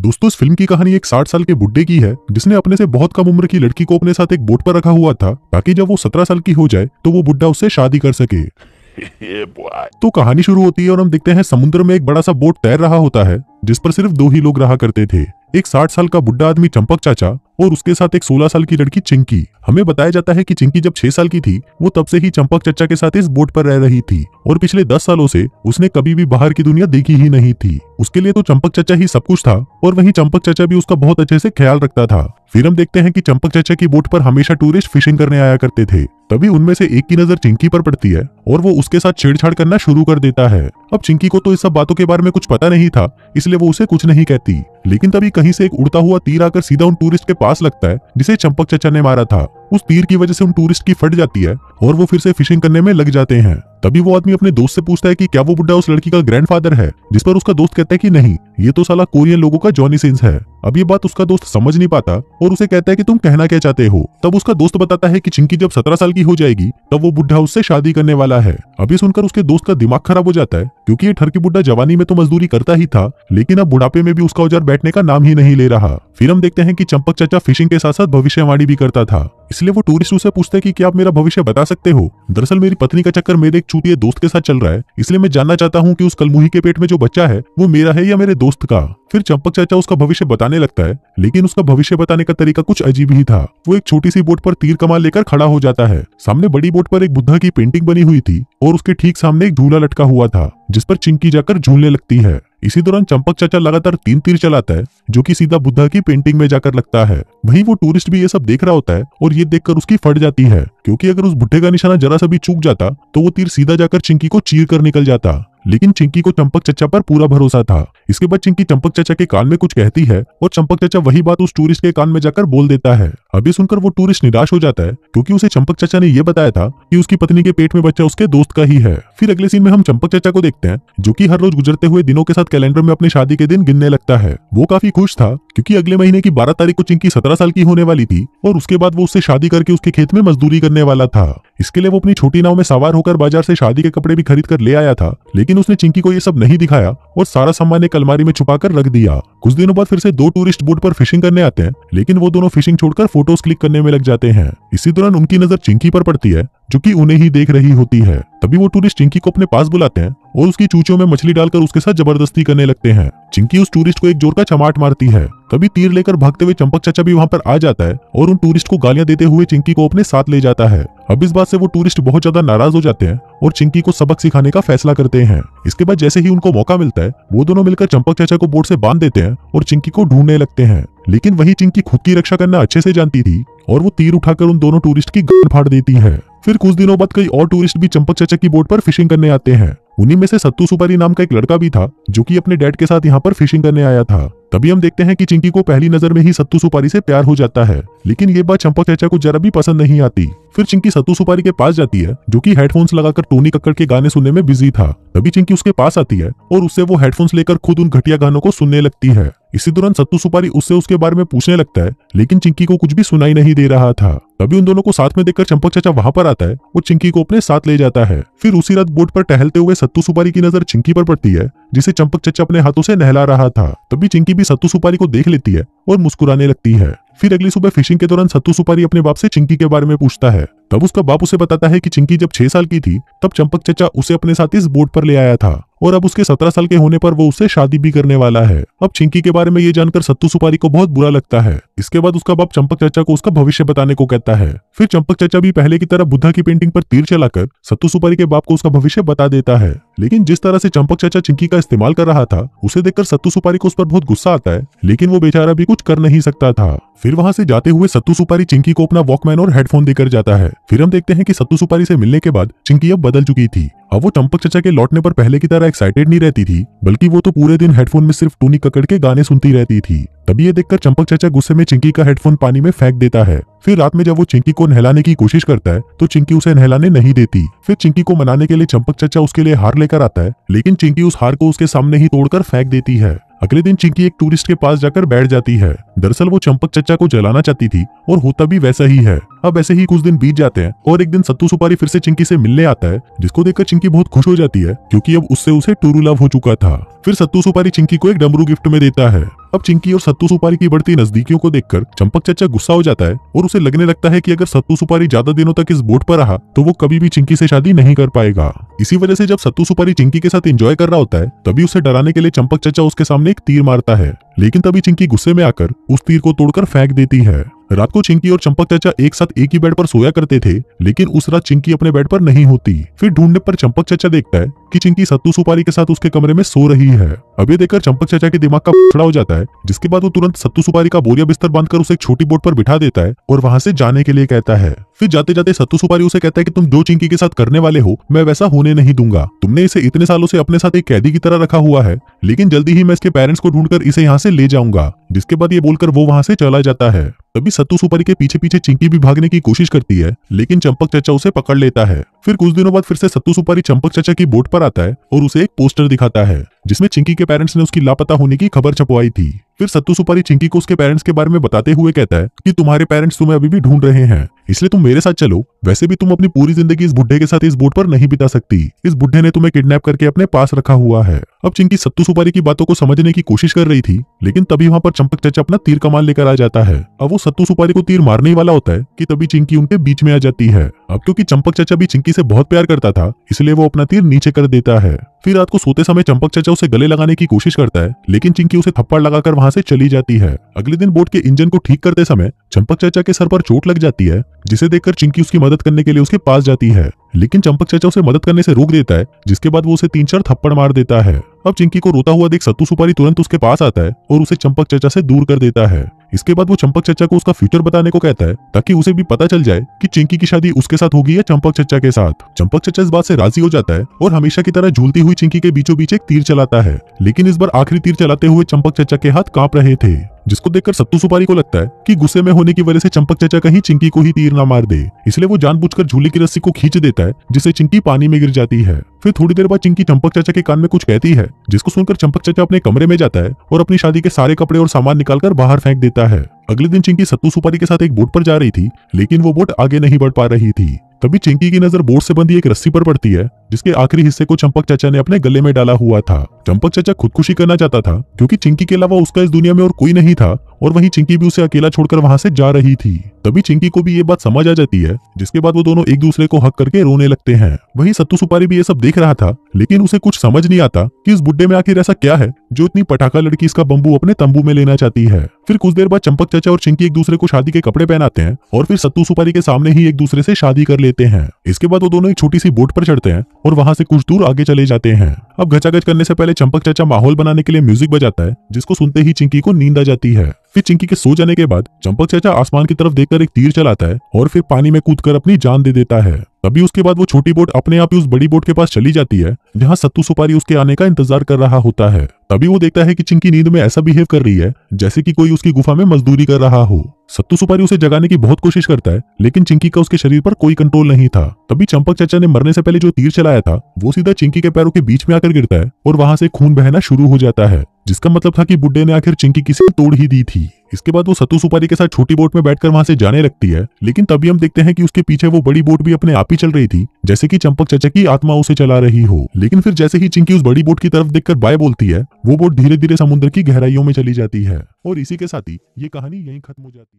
दोस्तों इस फिल्म की कहानी एक साठ साल के बुढ़े की है जिसने अपने से बहुत कम उम्र की लड़की को अपने साथ एक बोट पर रखा हुआ था ताकि जब वो सत्रह साल की हो जाए तो वो बुढ़ा उससे शादी कर सके तो कहानी शुरू होती है और हम देखते हैं समुद्र में एक बड़ा सा बोट तैर रहा होता है जिस पर सिर्फ दो ही लोग रहा करते थे एक साठ साल का बुढ़ा आदमी चंपक चाचा और उसके साथ एक 16 साल की लड़की चिंकी हमें बताया जाता है कि चिंकी जब 6 साल की थी वो तब से ही चंपक चचा के साथ इस बोट पर रह रही थी और पिछले 10 सालों से उसने कभी भी बाहर की दुनिया देखी ही नहीं थी उसके लिए तो चंपक चचा ही सब कुछ था और वहीं चंपक चचा भी उसका बहुत अच्छे से ख्याल रखता था फिर हम देखते हैं कि चंपक चचा की बोट पर हमेशा टूरिस्ट फिशिंग करने आया करते थे तभी उनमें से एक की नजर चिंकी पर पड़ती है और वो उसके साथ छेड़छाड़ करना शुरू कर देता है अब चिंकी को तो इस सब बातों के बारे में कुछ पता नहीं था इसलिए वो उसे कुछ नहीं कहती लेकिन तभी कहीं से एक उड़ता हुआ तीर आकर सीधा उन टूरिस्ट के पास लगता है जिसे चंपक चचा ने मारा था उस तीर की वजह से उन टूरिस्ट की फट जाती है और वो फिर से फिशिंग करने में लग जाते हैं तभी वो आदमी अपने दोस्त से पूछता है कि क्या वो बुढ़ा उस लड़की का ग्रैंडफादर है जिस पर उसका दोस्त कहता है कि नहीं ये तो साला कोरियन लोगों का जॉनी सिंस है अब ये बात उसका दोस्त समझ नहीं पाता और उसे कहता है कि तुम कहना क्या चाहते हो तब उसका दोस्त बताता है कि चिंकी जब सत्रह साल की हो जाएगी तब वो बुढ़ा उससे शादी करने वाला है अभी सुनकर उसके दोस्त का दिमाग खराब हो जाता है क्योंकि ये ठरकी बुड्ढा जवानी में तो मजदूरी करता ही था लेकिन अब बुढ़ापे में भी उसका औजार बैठने का नाम ही नहीं ले रहा फिर हम देखते हैं कि चंपक चाचा फिशिंग के साथ साथ भविष्यवाणी भी करता था इसलिए वो टूरिस्ट उसे पूछते हैं कि क्या आप मेरा भविष्य बता सकते हो दरअसल मेरी पत्नी का चक्कर मेरे एक चूतिए दोस्त के साथ चल रहा है इसलिए मैं जानना चाहता हूँ कि उस कलमुही के पेट में जो बच्चा है वो मेरा है या मेरे दोस्त का फिर चंपक चाचा उसका भविष्य बताने लगता है लेकिन उसका भविष्य बताने का तरीका कुछ अजीब ही था वो एक छोटी सी बोट पर तीर कमाल लेकर खड़ा हो जाता है सामने बड़ी बोट पर एक बुद्धा की पेंटिंग बनी हुई थी और उसके ठीक सामने एक झूला लटका हुआ था जिस पर चिंकी जाकर झूलने लगती है इसी दौरान चंपक चाचा लगातार तीन तीर चलाता है जो कि सीधा बुद्धा की पेंटिंग में जाकर लगता है वहीं वो टूरिस्ट भी ये सब देख रहा होता है और ये देखकर उसकी फट जाती है क्योंकि अगर उस बुढ़े का निशाना जरा सा भी चूक जाता तो वो तीर सीधा जाकर चिंकी को चीर कर निकल जाता लेकिन चिंकी को चंपक चचा पर पूरा भरोसा था इसके बाद चिंकी चंपक चचा के कान में कुछ कहती है और चंपक चचा वही बात उस टूरिस्ट के कान में जाकर बोल देता है अभी सुनकर वो टूरिस्ट निराश हो जाता है क्योंकि उसे चंपक चचा ने यह बताया था कि उसकी पत्नी के पेट में बच्चा उसके दोस्त का ही है फिर अगले सीन में हम चंपक चचा को देखते हैं जो की हर रोज गुजरते हुए दिनों के साथ कैलेंडर में अपनी शादी के दिन गिनने लगता है वो काफी खुश था क्यूँकी अगले महीने की बारह तारीख को चिंकी सत्रह साल की होने वाली थी और उसके बाद वो उससे शादी करके उसके खेत में मजदूरी करने वाला था इसके लिए वो अपनी छोटी नाव में सवार होकर बाजार से शादी के कपड़े भी खरीद कर ले आया था लेकिन उसने चिंकी को ये सब नहीं दिखाया और सारा सामान एक अलमारी में छुपा कर रख दिया कुछ दिनों बाद फिर से दो टूरिस्ट बोट पर फिशिंग करने आते हैं लेकिन वो दोनों फिशिंग छोड़कर फोटोज क्लिक करने में लग जाते हैं इसी दौरान उनकी नजर चिंकी पर पड़ती है जो कि उन्हें ही देख रही होती है तभी वो टूरिस्ट चिंकी को अपने पास बुलाते हैं और उसकी चूचियों में मछली डालकर उसके साथ जबरदस्ती करने लगते हैं चिंकी उस टूरिस्ट को एक जोर का चमाट मारती है तभी तीर लेकर भागते हुए चंपक चाचा भी वहाँ पर आ जाता है और उन टूरिस्ट को गालियां देते हुए चिंकी को अपने साथ ले जाता है अब इस बात से वो टूरिस्ट बहुत ज्यादा नाराज हो जाते हैं और चिंकी को सबक सिखाने का फैसला करते हैं इसके बाद जैसे ही उनको मौका मिलता है वो दोनों मिलकर चंपक चाचा को बोर्ड से बांध देते हैं और चिंकी को ढूंढने लगते हैं लेकिन वही चिंकी खुद की रक्षा करना अच्छे से जानती थी और वो तीर उठाकर उन दोनों टूरिस्ट की गांड फाड़ देती है फिर कुछ दिनों बाद कई और टूरिस्ट भी चंपक चाचा की बोट पर फिशिंग करने आते हैं उन्हीं में से सत्तू सुपारी नाम का एक लड़का भी था जो कि अपने डैड के साथ यहाँ पर फिशिंग करने आया था तभी हम देखते हैं कि चिंकी को पहली नजर में ही सत्तू सुपारी से प्यार हो जाता है लेकिन ये बात चंपक चाचा को जरा भी पसंद नहीं आती फिर चिंकी सत्तू सुपारी के पास जाती है जो कि हेडफोन्स लगाकर टोनी कक्कड़ के गाने सुनने में बिजी था तभी चिंकी उसके पास आती है और उससे वो हेडफोन्स लेकर खुद उन घटिया गानों को सुनने लगती है इसी दौरान सत्तू सुपारी उससे उसके बारे में पूछने लगता है लेकिन चिंकी को कुछ भी सुनाई नहीं दे रहा था तभी उन दोनों को साथ में देखकर चंपक चाचा वहां पर आता है और चिंकी को अपने साथ ले जाता है फिर उसी रात बोट पर टहलते हुए सत्तू सुपारी की नजर चिंकी पर पड़ती है जिसे चंपक चाचा अपने हाथों से नहला रहा था तभी चिंकी भी सत्तू सुपारी को देख लेती है और मुस्कुराने लगती है फिर अगली सुबह फिशिंग के दौरान सत्तू सुपारी अपने बाप से चिंकी के बारे में पूछता है तब उसका बाप उसे बताता है कि चिंकी जब छह साल की थी तब चंपक चचा उसे अपने साथ इस बोट पर ले आया था और अब उसके सत्रह साल के होने पर वो उससे शादी भी करने वाला है अब चिंकी के बारे में ये जानकर सत्तू सुपारी को बहुत बुरा लगता है इसके बाद उसका बाप चंपक चाचा को उसका भविष्य बताने को कहता है फिर चंपक चाचा भी पहले की तरह बुद्धा की पेंटिंग पर तीर चलाकर सत्तू सुपारी के बाप को उसका भविष्य बता देता है लेकिन जिस तरह से चंपक चाचा चिंकी का इस्तेमाल कर रहा था उसे देखकर सत्तू सुपारी को उस पर बहुत गुस्सा आता है लेकिन वो बेचारा भी कुछ कर नहीं सकता था फिर वहां से जाते हुए सत्तू सुपारी चिंकी को अपना वॉकमैन और हेडफोन देकर जाता है फिर हम देखते हैं कि सत्तू सुपारी से मिलने के बाद चिंकी अब बदल चुकी थी अब हाँ, वो चंपक चचा के लौटने पर पहले की तरह एक्साइटेड नहीं रहती थी बल्कि वो तो पूरे दिन हेडफोन में सिर्फ टूनी ककड़ के गाने सुनती रहती थी तभी ये देखकर चंपक चचा गुस्से में चिंकी का हेडफोन पानी में फेंक देता है फिर रात में जब वो चिंकी को नहलाने की कोशिश करता है तो चिंकी उसे नहलाने नहीं देती फिर चिंकी को मनाने के लिए चंपक चचा उसके लिए हार लेकर आता है लेकिन चिंकी उस हार को उसके सामने ही तोड़कर फेंक देती है अगले दिन चिंकी एक टूरिस्ट के पास जाकर बैठ जाती है दरअसल वो चंपक चचा को जलाना चाहती थी और होता भी वैसा ही है अब ऐसे ही कुछ दिन बीत जाते हैं और एक दिन सत्तू सुपारी फिर से चिंकी से मिलने आता है जिसको देखकर चिंकी बहुत खुश हो जाती है क्योंकि अब उससे उसे टूरू लव हो चुका था फिर सत्तू सुपारी चिंकी को एक डमरू गिफ्ट में देता है अब चिंकी और सत्तू सुपारी की बढ़ती नजदीकियों को देखकर चंपक चाचा गुस्सा हो जाता है और उसे लगने लगता है कि अगर सत्तू सुपारी ज्यादा दिनों तक इस बोट पर रहा तो वो कभी भी चिंकी से शादी नहीं कर पाएगा इसी वजह से जब सत्तू सुपारी चिंकी के साथ एंजॉय कर रहा होता है तभी उसे डराने के लिए चंपक चाचा उसके सामने एक तीर मारता है लेकिन तभी चिंकी गुस्से में आकर उस तीर को तोड़कर फेंक देती है रात को चिंकी और चंपक चाचा एक साथ एक ही बेड पर सोया करते थे लेकिन उस रात चिंकी अपने बेड पर नहीं होती फिर ढूंढने पर चंपक चाचा देखता है कि चिंकी सत्तू सुपारी के साथ उसके कमरे में सो रही है अब ये देखकर चंपक चाचा के दिमाग का खड़ा हो जाता है जिसके बाद वो तुरंत सत्तू सुपारी का बोरिया बिस्तर बांधकर उसे एक छोटी बोट पर बिठा देता है और वहां से जाने के लिए कहता है फिर जाते जाते सत्तू सुपारी उसे कहता है कि तुम जो चिंकी के साथ करने वाले हो मैं वैसा होने नहीं दूंगा तुमने इसे इतने सालों से अपने साथ एक कैदी की तरह रखा हुआ है लेकिन जल्दी ही मैं इसके पेरेंट्स को ढूंढकर इसे यहाँ से ले जाऊंगा जिसके बाद ये बोलकर वो वहाँ से चला जाता है तभी सत्तू सुपारी के पीछे पीछे चिंकी भी भागने की कोशिश करती है लेकिन चंपक चाचा उसे पकड़ लेता है फिर कुछ दिनों बाद फिर से सत्तू सुपारी चंपक चाचा की बोट पर आता है और उसे एक पोस्टर दिखाता है जिसमें चिंकी के पेरेंट्स ने उसकी लापता होने की खबर छपवाई थी फिर सत्तू सुपारी चिंकी को उसके पेरेंट्स के बारे में बताते हुए कहता है कि तुम्हारे पेरेंट्स तुम्हें अभी भी ढूंढ रहे हैं इसलिए तुम मेरे साथ चलो वैसे भी तुम अपनी पूरी जिंदगी इस बुढ़े के साथ इस बोट पर नहीं बिता सकती इस बुढ़े ने तुम्हें किडनेप करके अपने पास रखा हुआ है अब चिंकी सत्तू सुपारी की बातों को समझने की कोशिश कर रही थी लेकिन तभी वहां पर चंपक चाचा अपना तीर कमाल लेकर आ जाता है अब वो सत्तू सुपारी को तीर मारने वाला होता है कि तभी चिंकी उनके बीच में आ जाती है अब क्योंकि चंपक चाचा भी चिंकी से बहुत प्यार करता था इसलिए वो अपना तीर नीचे कर देता है फिर रात को सोते समय चंपक चाचा उसे गले लगाने की कोशिश करता है लेकिन चिंकी उसे थप्पड़ लगाकर वहां से चली जाती है अगले दिन बोट के इंजन को ठीक करते समय चंपक चाचा के सर पर चोट लग जाती है जिसे देखकर चिंकी उसकी मदद करने के लिए उसके पास जाती है लेकिन चंपक चाचा उसे मदद करने से रोक देता है जिसके बाद वो उसे तीन चार थप्पड़ मार देता है अब चिंकी को रोता हुआ देख सत्तू सुपारी तुरंत उसके पास आता है और उसे चंपक चाचा से दूर कर देता है इसके बाद वो चंपक चाचा को उसका फ्यूचर बताने को कहता है ताकि उसे भी पता चल जाए कि चिंकी की शादी उसके साथ होगी या चंपक चाचा के साथ चंपक चाचा इस बात से राजी हो जाता है और हमेशा की तरह झूलती हुई चिंकी के बीचों बीच एक तीर चलाता है लेकिन इस बार आखिरी तीर चलाते हुए चंपक चाचा के हाथ कांप रहे थे जिसको देखकर सत्तू सुपारी को लगता है कि गुस्से में होने की वजह से चंपक चाचा कहीं चिंकी को ही तीर ना मार दे इसलिए वो जानबूझकर झूले की रस्सी को खींच देता है जिससे चिंकी पानी में गिर जाती है फिर थोड़ी देर बाद चिंकी चंपक चाचा के कान में कुछ कहती है जिसको सुनकर चंपक चाचा अपने कमरे में जाता है और अपनी शादी के सारे कपड़े और सामान निकालकर बाहर फेंक देता है अगले दिन चिंकी सत्तू सुपारी के साथ एक बोट पर जा रही थी लेकिन वो बोट आगे नहीं बढ़ पा रही थी तभी चिंकी की नजर बोर्ड से बंधी एक रस्सी पर पड़ती है जिसके आखिरी हिस्से को चंपक चाचा ने अपने गले में डाला हुआ था चंपक चाचा खुदकुशी करना चाहता था क्योंकि चिंकी के अलावा उसका इस दुनिया में और कोई नहीं था और वहीं चिंकी भी उसे अकेला छोड़कर वहां से जा रही थी तभी चिंकी को भी ये बात समझ आ जाती है जिसके बाद वो दोनों एक दूसरे को हक करके रोने लगते हैं वहीं सत्तू सुपारी भी ये सब देख रहा था लेकिन उसे कुछ समझ नहीं आता कि इस बुड्ढे में आखिर ऐसा क्या है जो इतनी पटाखा लड़की इसका बम्बू अपने तंबू में लेना चाहती है फिर कुछ देर बाद चंपक चाचा और चिंकी एक दूसरे को शादी के कपड़े पहनाते हैं और फिर सत्तू सुपारी के सामने ही एक दूसरे से शादी कर लेते हैं इसके बाद वो दोनों एक छोटी सी बोट पर चढ़ते हैं और वहाँ से कुछ दूर आगे चले जाते हैं अब घचाघच करने से पहले चंपक चाचा माहौल बनाने के लिए म्यूजिक बजाता है जिसको सुनते ही चिंकी को नींद आ जाती है फिर चिंकी के सो जाने के बाद चंपक चाचा आसमान की तरफ देखकर एक तीर चलाता है और फिर पानी में कूदकर अपनी जान दे देता है तभी उसके बाद वो छोटी बोट अपने आप ही उस बड़ी बोट के पास चली जाती है जहाँ सत्तू सुपारी उसके आने का इंतजार कर रहा होता है तभी वो देखता है की चिंकी नींद में ऐसा बिहेव कर रही है जैसे की कोई उसकी गुफा में मजदूरी कर रहा हो सत्तू सुपारी उसे जगाने की बहुत कोशिश करता है लेकिन चिंकी का उसके शरीर पर कोई कंट्रोल नहीं था तभी चंपक चाचा ने मरने से पहले जो तीर चलाया था वो सीधा चिंकी के पैरों के बीच में आकर गिरता है और वहां से खून बहना शुरू हो जाता है जिसका मतलब था कि बुड्ढे ने आखिर चिंकी किसी को तोड़ ही दी थी इसके बाद वो सत्तू सुपारी के साथ छोटी बोट में बैठकर वहां से जाने लगती है लेकिन तभी हम देखते हैं कि उसके पीछे वो बड़ी बोट भी अपने आप ही चल रही थी जैसे कि चंपक चाचा की आत्मा उसे चला रही हो लेकिन फिर जैसे ही चिंकी उस बड़ी बोट की तरफ देखकर बाय बोलती है वो बोट धीरे धीरे समुद्र की गहराइयों में चली जाती है और इसी के साथ ही ये कहानी यही खत्म हो जाती है